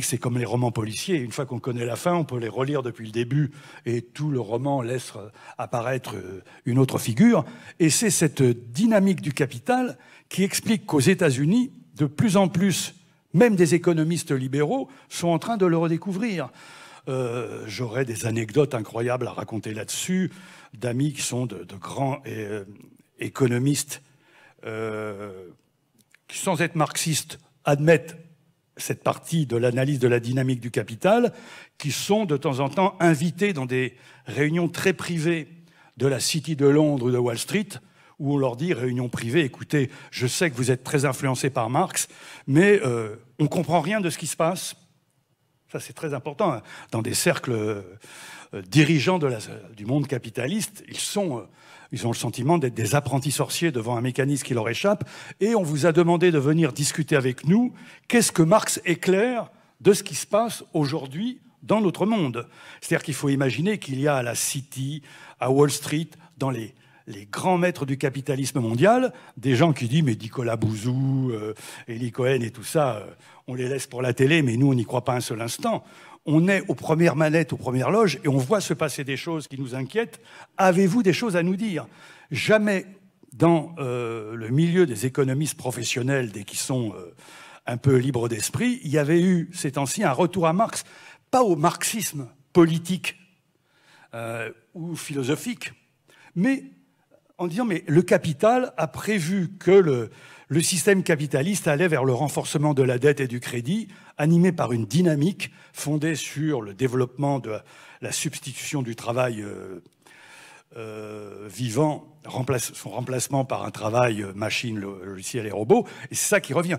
c'est comme les romans policiers. Une fois qu'on connaît la fin, on peut les relire depuis le début et tout le roman laisse euh, apparaître euh, une autre figure. Et c'est cette dynamique du capital qui explique qu'aux États-Unis, de plus en plus, même des économistes libéraux sont en train de le redécouvrir. Euh, j'aurais des anecdotes incroyables à raconter là-dessus, d'amis qui sont de, grands économistes, qui sans être marxistes admettent cette partie de l'analyse de la dynamique du capital, qui sont de temps en temps invités dans des réunions très privées de la City de Londres ou de Wall Street, où on leur dit, réunion privée, écoutez, je sais que vous êtes très influencé par Marx, mais euh, on ne comprend rien de ce qui se passe, ça, c'est très important. Hein. Dans des cercles euh, dirigeants du monde capitaliste, ils, sont, euh, ils ont le sentiment d'être des apprentis sorciers devant un mécanisme qui leur échappe. Et on vous a demandé de venir discuter avec nous qu'est-ce que Marx éclaire de ce qui se passe aujourd'hui dans notre monde. C'est-à-dire qu'il faut imaginer qu'il y a à la City, à Wall Street, dans les les grands maîtres du capitalisme mondial, des gens qui disent mais Nicolas Bouzou, euh, Elie Cohen et tout ça, euh, on les laisse pour la télé, mais nous on n'y croit pas un seul instant. On est aux premières manettes, aux premières loges, et on voit se passer des choses qui nous inquiètent. Avez-vous des choses à nous dire Jamais dans euh, le milieu des économistes professionnels, des qui sont un peu libres d'esprit, il y avait eu ces temps-ci un retour à Marx, pas au marxisme politique ou philosophique, mais en disant mais le capital a prévu que le, système capitaliste allait vers le renforcement de la dette et du crédit, animé par une dynamique fondée sur le développement de la substitution du travail euh, euh, vivant, son remplacement par un travail euh, machine, logiciel et robot. Et c'est ça qui revient.